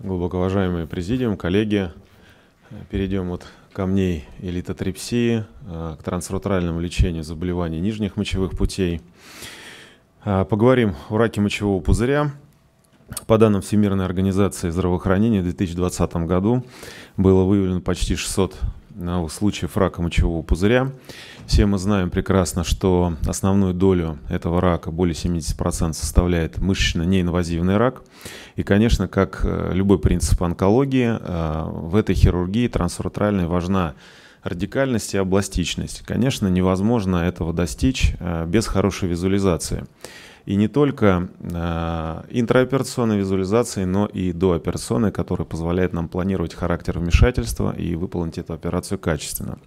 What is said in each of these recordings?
глубоко президиум, коллеги. Перейдем от камней и к трансрутеральному лечению заболеваний нижних мочевых путей. А, поговорим о раке мочевого пузыря. По данным Всемирной организации здравоохранения, в 2020 году было выявлено почти 600 ну, случаев рака мочевого пузыря. Все мы знаем прекрасно, что основную долю этого рака, более 70%, составляет мышечно-неинвазивный рак. И, конечно, как э, любой принцип онкологии, э, в этой хирургии трансуртральной важна радикальность и областичность. Конечно, невозможно этого достичь э, без хорошей визуализации. И не только э, интраоперационной визуализации, но и дооперационной, которая позволяет нам планировать характер вмешательства и выполнить эту операцию качественно.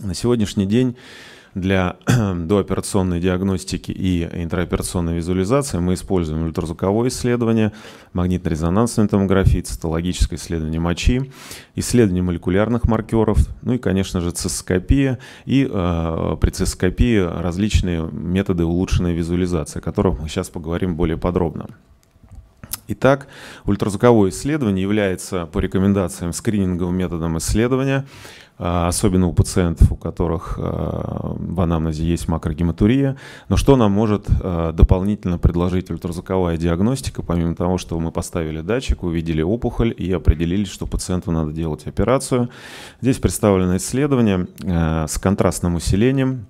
На сегодняшний день для дооперационной диагностики и интраоперационной визуализации мы используем ультразвуковое исследование, магнитно-резонансную томографию, цитологическое исследование мочи, исследование молекулярных маркеров, ну и, конечно же, цистоскопия и э, при цисскопии различные методы улучшенной визуализации, о которых мы сейчас поговорим более подробно. Итак, ультразвуковое исследование является по рекомендациям скрининговым методом исследования, а, особенно у пациентов, у которых а, в анамнезе есть макрогематурия. Но что нам может а, дополнительно предложить ультразвуковая диагностика, помимо того, что мы поставили датчик, увидели опухоль и определили, что пациенту надо делать операцию. Здесь представлено исследование с контрастным усилением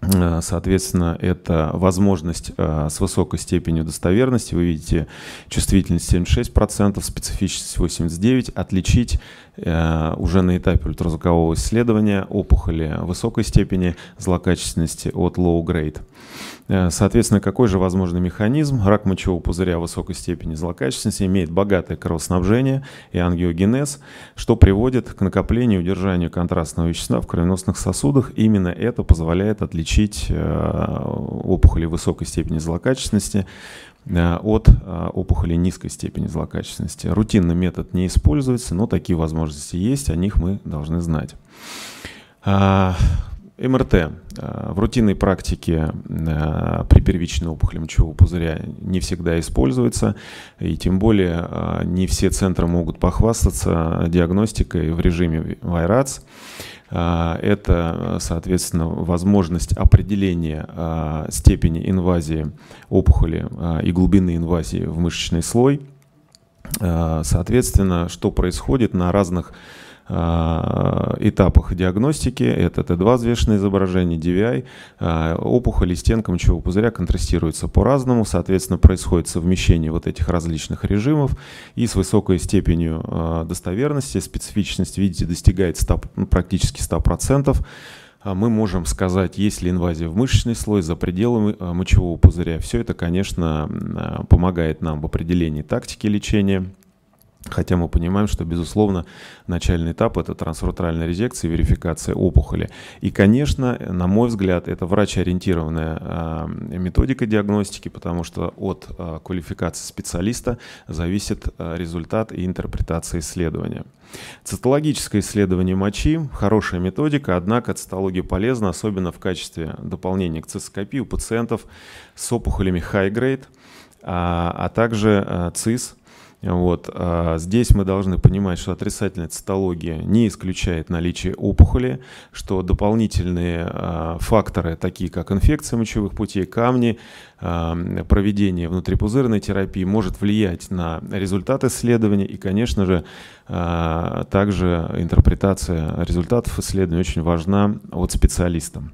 Э, соответственно, это возможность э, с высокой степенью достоверности, вы видите чувствительность 76%, специфичность 89%, отличить э, уже на этапе ультразвукового исследования опухоли высокой степени злокачественности от low-grade. соответственно, какой же возможный механизм? Рак мочевого пузыря высокой степени злокачественности имеет богатое кровоснабжение и ангиогенез, что приводит к накоплению и удержанию контрастного вещества в кровеносных сосудах. Именно это позволяет отличить отличить э, опухоли высокой степени злокачественности э, от э, опухоли низкой степени злокачественности. Рутинный метод не используется, но такие возможности есть, о них мы должны знать. А, МРТ э, в рутинной практике э, при первичной опухоли мочевого пузыря не всегда используется, и тем более э, не все центры могут похвастаться диагностикой в режиме ВайРАЦ. Это, соответственно, возможность определения степени инвазии опухоли и глубины инвазии в мышечный слой. Соответственно, что происходит на разных Э, этапах диагностики. Это Т2-взвешенное изображение, DVI. Э, опухоли стенка мочевого пузыря контрастируются по-разному. Соответственно, происходит совмещение вот этих различных режимов. И с высокой степенью э, достоверности, специфичность, видите, достигает 100, ну, практически 100% а мы можем сказать, есть ли инвазия в мышечный слой за пределами мочевого пузыря. Все это, конечно, помогает нам в определении тактики лечения. Хотя мы понимаем, что, безусловно, начальный этап – это трансуртральная резекция, верификация опухоли. И, конечно, на мой взгляд, это врач а, методика диагностики, потому что от а, квалификации специалиста зависит а, результат и интерпретация исследования. Цитологическое исследование мочи – хорошая методика, однако цитология полезна, особенно в качестве дополнения к цистоскопии у пациентов с опухолями high-grade, а также ЦИС – вот. А здесь мы должны понимать, что отрицательная цитология не исключает наличие опухоли, что дополнительные а, факторы, такие как инфекция мочевых путей, камни, а, проведение внутрипузырной терапии может влиять на результат исследования и, конечно же, а, также интерпретация результатов исследования очень важна от специалиста.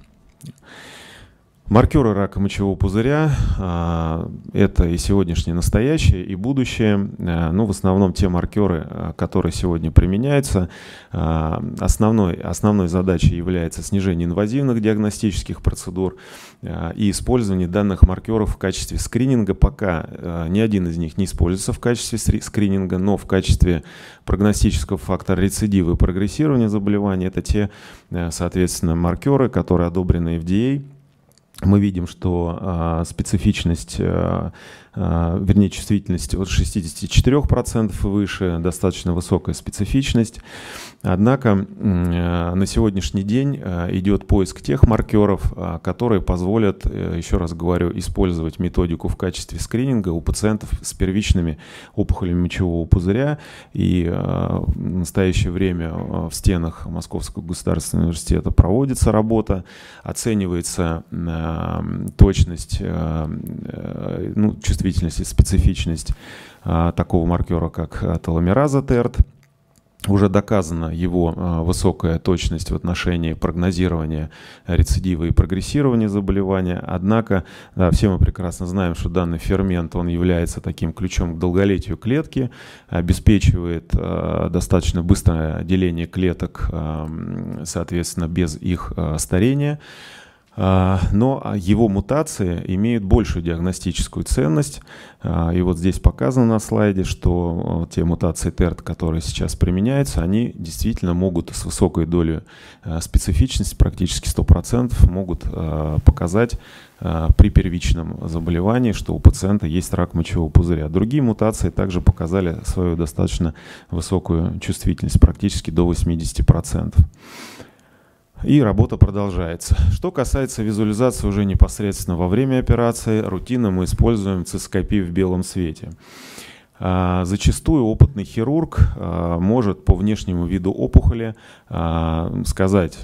Маркеры рака мочевого пузыря а, – это и сегодняшнее настоящее, и будущее. А, ну, в основном те маркеры, а, которые сегодня применяются, основной, основной задачей является снижение инвазивных диагностических процедур и использование данных маркеров в качестве скрининга. Пока ни один из них не используется в качестве скрининга, но в качестве прогностического фактора рецидива и прогрессирования заболевания – это те, соответственно, маркеры, которые одобрены FDA – мы видим, что э, специфичность, э, э, вернее, чувствительность от 64% выше, достаточно высокая специфичность. Однако э, на сегодняшний день э, идет поиск тех маркеров, э, которые позволят, э, еще раз говорю, использовать методику в качестве скрининга у пациентов с первичными опухолями мочевого пузыря. И э, в настоящее время в стенах Московского государственного университета проводится работа, оценивается э, Эм, точность, эм, э, ну, чувствительность и специфичность э, такого маркера, как э, теломераза ТЕРТ. Уже доказана его высокая точность в отношении прогнозирования рецидива и прогрессирования заболевания. Однако да, все мы прекрасно знаем, что данный фермент он является таким ключом к долголетию клетки, обеспечивает достаточно быстрое деление клеток, эм, соответственно, без их старения. А, но его мутации имеют большую диагностическую ценность. А, и вот здесь показано на слайде, что а, те мутации ТЕРТ, которые сейчас применяются, они действительно могут с высокой долей специфичности, практически 100%, могут показать при первичном заболевании, что у пациента есть рак мочевого пузыря. Другие мутации также показали свою достаточно высокую чувствительность, практически до 80% и работа продолжается. Что касается визуализации уже непосредственно во время операции, рутинно мы используем цископи в белом свете. А, зачастую опытный хирург а, может по внешнему виду опухоли а, сказать,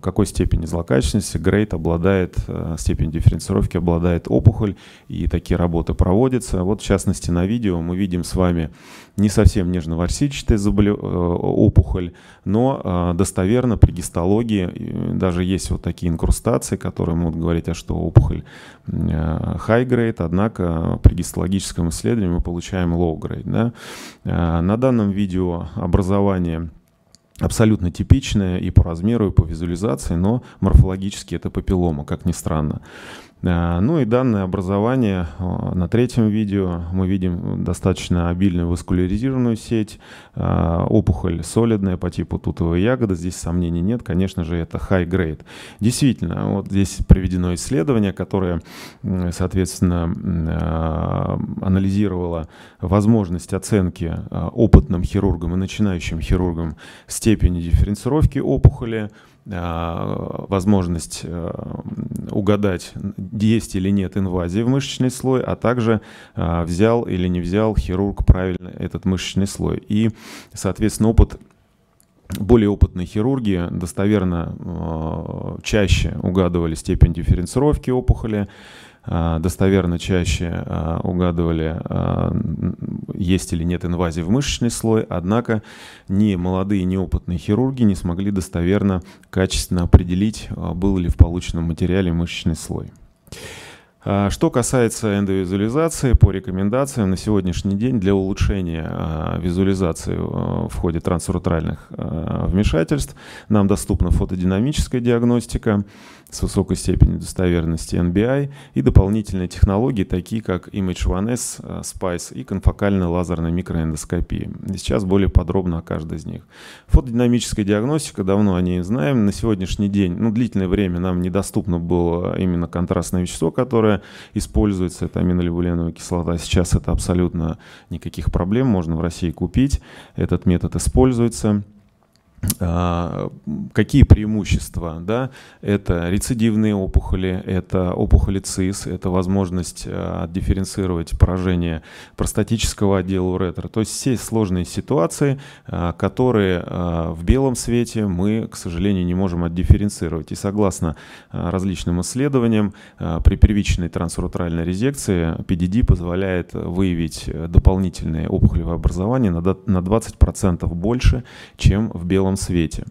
какой степени злокачественности грейд обладает, степень дифференцировки обладает опухоль, и такие работы проводятся. Вот в частности на видео мы видим с вами не совсем нежно-ворсичатая заболев... Э, опухоль, но достоверно при гистологии даже есть вот такие инкрустации, которые могут говорить, а что опухоль э, high grade, однако при гистологическом исследовании мы получаем low Волгрой. Да? А, на данном видео образование абсолютно типичное и по размеру, и по визуализации, но морфологически это папиллома, как ни странно. А, ну и данное образование а, на третьем видео мы видим достаточно обильную васкуляризированную сеть, а, опухоль солидная по типу тутовой ягоды, здесь сомнений нет, конечно же это high grade. Действительно, вот здесь приведено исследование, которое, соответственно, анализировало возможность оценки опытным хирургом и начинающим хирургом степени дифференцировки опухоли, возможность угадать, есть или нет инвазии в мышечный слой, а также а, взял или не взял хирург правильно этот мышечный слой. И, соответственно, опыт более опытные хирурги достоверно э, чаще угадывали степень дифференцировки опухоли, а, достоверно чаще а, угадывали, а, есть или нет инвазии в мышечный слой, однако ни молодые, ни опытные хирурги не смогли достоверно, качественно определить, был ли в полученном материале мышечный слой. А, что касается эндовизуализации, по рекомендациям на сегодняшний день для улучшения а, визуализации э, в ходе трансуретральных а, вмешательств нам доступна фотодинамическая диагностика с высокой степенью достоверности NBI и дополнительные технологии, такие как Image 1S, SPICE и конфокальная лазерная микроэндоскопия. сейчас более подробно о каждой из них. Фотодинамическая диагностика, давно о ней знаем. На сегодняшний день, ну, длительное время нам недоступно было именно контрастное вещество, которое используется, это аминолевулиновая кислота. Сейчас это абсолютно никаких проблем, можно в России купить, этот метод используется. А, какие преимущества? Да? Это рецидивные опухоли, это опухоли ЦИС, это возможность а, дифференцировать поражение простатического отдела уретра. То есть все сложные ситуации, а, которые в белом свете мы, к сожалению, не можем отдифференцировать. И согласно различным исследованиям, при первичной трансуретральной резекции PDD позволяет выявить э, дополнительные опухолевые образования на 20% больше, чем в белом белом свете.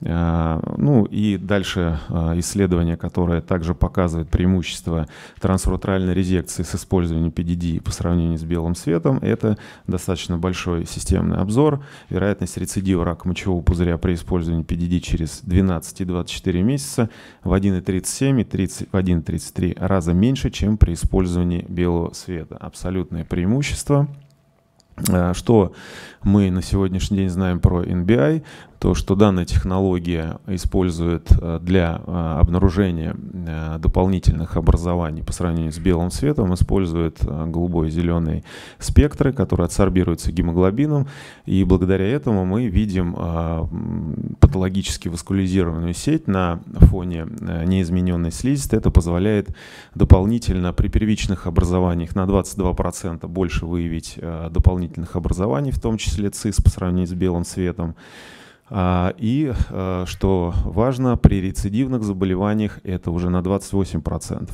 Э, ну и дальше э, исследование, которое также показывает преимущество трансуртральной резекции с использованием PDD по сравнению с белым светом, это достаточно большой системный обзор. Вероятность рецидива рака мочевого пузыря при использовании PDD через 12 и 24 месяца в 1,37 и 1,33 раза меньше, чем при использовании белого света. Абсолютное преимущество. Э, что мы на сегодняшний день знаем про NBI? то, что данная технология использует э, для э, обнаружения э, дополнительных образований по сравнению с белым светом, использует голубой и зеленый спектры, которые адсорбируются гемоглобином, и благодаря этому мы видим патологически васкулизированную сеть на фоне неизмененной слизистой. Это позволяет дополнительно при первичных образованиях на 22% больше выявить дополнительных образований, в том числе ЦИС по сравнению с белым светом. А, и, э, что важно, при рецидивных заболеваниях это уже на 28%.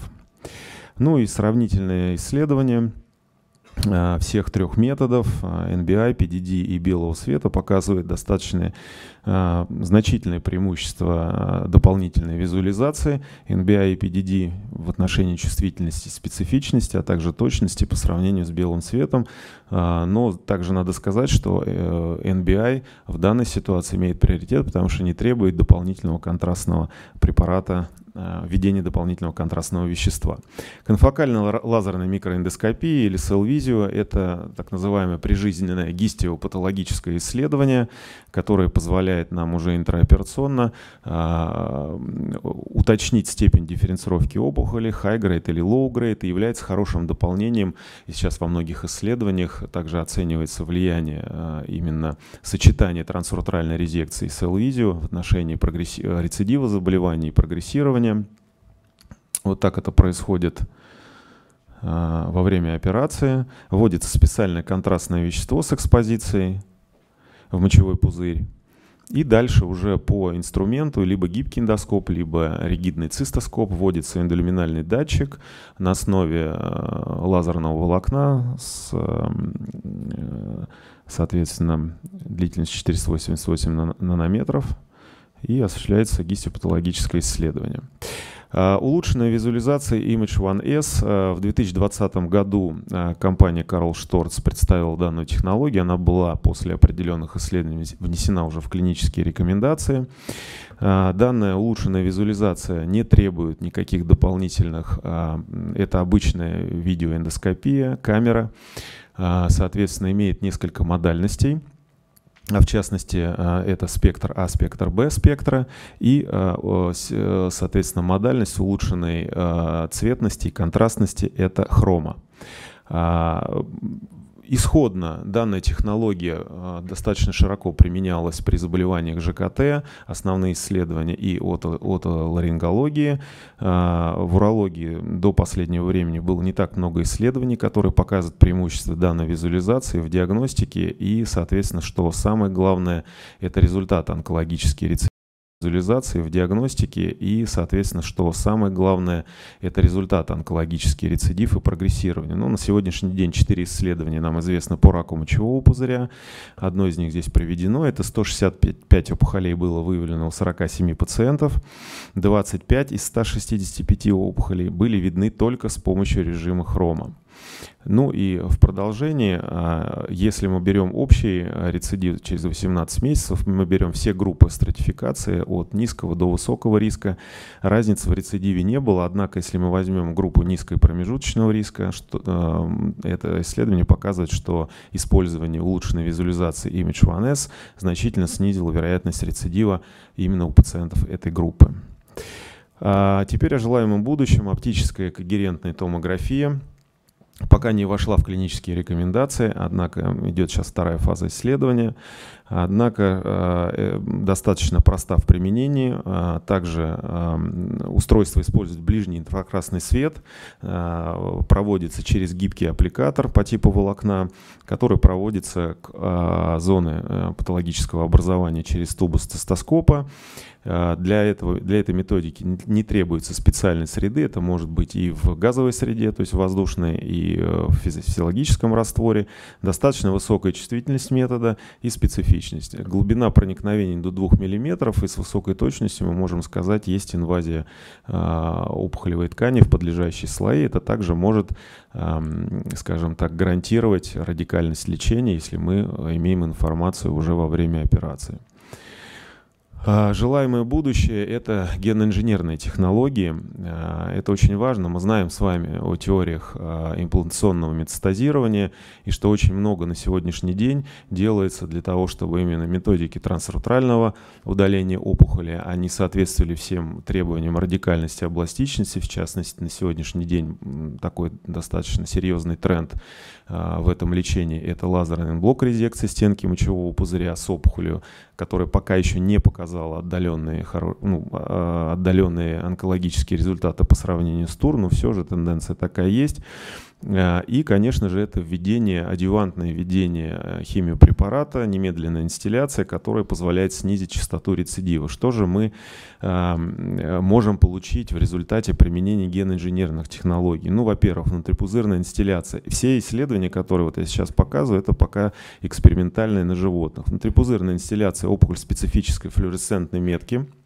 Ну и сравнительное исследование э, всех трех методов NBI, э, PDD а, и белого света показывает достаточно значительное преимущество дополнительной визуализации. NBI а и PDD в отношении чувствительности, специфичности, а также точности по сравнению с белым светом. А, но также надо сказать, что NBI э, а в данной ситуации имеет приоритет, потому что не требует дополнительного контрастного препарата Э, введение дополнительного контрастного вещества. Конфокально-лазерная микроэндоскопия или селвизио – это так называемое прижизненное гистиопатологическое исследование, которое позволяет нам уже интраоперационно э, уточнить степень дифференцировки опухоли, high-grade или low-grade, и является хорошим дополнением. И сейчас во многих исследованиях также оценивается влияние э, именно сочетания трансуртральной резекции и селвизио в отношении рецидива заболеваний и прогрессирования заболевания. Вот так это происходит э, во время операции. Вводится специальное контрастное вещество с экспозицией в мочевой пузырь. И дальше уже по инструменту, либо гибкий эндоскоп, либо ригидный цистоскоп, вводится индолюминальный датчик на основе э, лазерного волокна с, э, соответственно, длительностью 488 нанометров и осуществляется гистиопатологическое исследование. А, улучшенная визуализация Image One S. А, в 2020 году а, компания Carl Storz представила данную технологию. Она была после определенных исследований внесена уже в клинические рекомендации. Данная улучшенная визуализация не требует никаких дополнительных. Это обычная видеоэндоскопия, камера. Соответственно, имеет несколько модальностей – а в частности, э, это спектр А, спектр Б спектра и, э, э, соответственно, модальность улучшенной цветности и контрастности – это хрома. А, исходно данная технология а, достаточно широко применялась при заболеваниях ЖКТ, основные исследования и отоларингологии. А, в урологии до последнего времени было не так много исследований, которые показывают преимущества данной визуализации в диагностике и, соответственно, что самое главное, это результат онкологический рецидив визуализации, в диагностике и, соответственно, что самое главное, это результаты онкологические рецидив и прогрессирование. Ну, на сегодняшний день 4 исследования нам известно по раку мочевого пузыря. Одно из них здесь приведено. Это 165 опухолей было выявлено у 47 пациентов. 25 из 165 опухолей были видны только с помощью режима хрома. Ну и в продолжении, а, если мы берем общий а, рецидив через 18 месяцев, мы берем все группы стратификации от низкого до высокого риска. Разницы в рецидиве не было, однако если мы возьмем группу низко и промежуточного риска, что, а, это исследование показывает, что использование улучшенной визуализации Image 1S значительно снизило вероятность рецидива именно у пациентов этой группы. Теперь о желаемом будущем. Оптическая когерентная томография – пока не вошла в клинические рекомендации, однако идет сейчас вторая фаза исследования. Однако э, э, достаточно проста в применении. Э, также устройство использует ближний инфракрасный свет, проводится через гибкий аппликатор по типу волокна, который проводится к зоне патологического образования через тубус цистоскопа. Для, этого, для этой методики не требуется специальной среды, это может быть и в газовой среде, то есть воздушной, и в физиологическом растворе. Достаточно высокая чувствительность метода и специфика специфичность. Глубина проникновения до 2 мм, и с высокой точностью мы можем сказать, есть инвазия а, опухолевой ткани в подлежащие слои. Это также может, скажем так, гарантировать радикальность лечения, если мы имеем информацию уже во время операции. А, желаемое будущее – это генноинженерные технологии. А, это очень важно. Мы знаем с вами о теориях а, имплантационного метастазирования и что очень много на сегодняшний день делается для того, чтобы именно методики трансрутрального удаления опухоли, они соответствовали всем требованиям радикальности и областичности. В частности, на сегодняшний день такой достаточно серьезный тренд в этом лечении – это лазерный блок резекции стенки мочевого пузыря с опухолью, который пока еще не показал показала отдаленные, ну, а, отдаленные онкологические результаты по сравнению с тур, но все же тенденция такая есть. Э, и, конечно же, это введение, одевантное введение э, химиопрепарата, немедленная инстилляция, которая позволяет снизить частоту рецидива. Что же мы э, можем получить в результате применения геноинженерных технологий? Ну, во-первых, внутрипузырная инстилляция. Все исследования, которые вот я сейчас показываю, это пока экспериментальные на животных. Внутрипузырная инстилляция опухоль специфической флюоресцентной метки –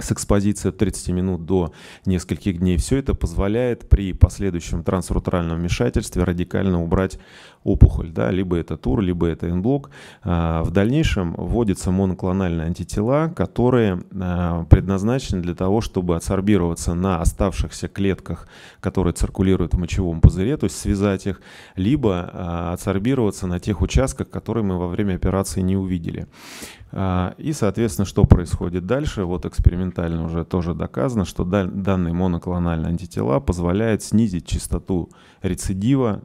с экспозицией от 30 минут до нескольких дней. Все это позволяет при последующем трансуртральном вмешательстве радикально убрать опухоль, да, либо это тур, либо это инблок. А, в дальнейшем вводятся моноклональные антитела, которые а, предназначены для того, чтобы адсорбироваться на оставшихся клетках, которые циркулируют в мочевом пузыре, то есть связать их, либо а, адсорбироваться на тех участках, которые мы во время операции не увидели. А, и, соответственно, что происходит дальше? Вот экспериментально уже тоже доказано, что данные моноклональные антитела позволяют снизить частоту рецидива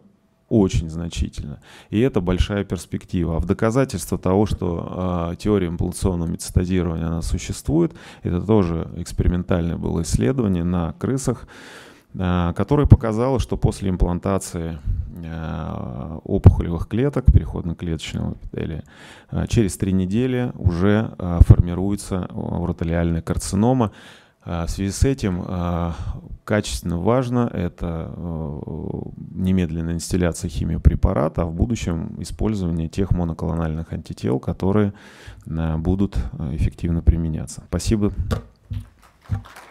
очень значительно. И это большая перспектива. А в доказательство того, что э, теория имплантационного метастазирования она существует, это тоже экспериментальное было исследование на крысах, а, которая показала, что после имплантации э, опухолевых клеток переходно-клеточного эпителия э, через три недели уже э, формируется уротолиальная карцинома. В связи с этим качественно важно это немедленная инстилляция химиопрепарата, а в будущем использование тех моноклональных антител, которые будут эффективно применяться. Спасибо. Thank you.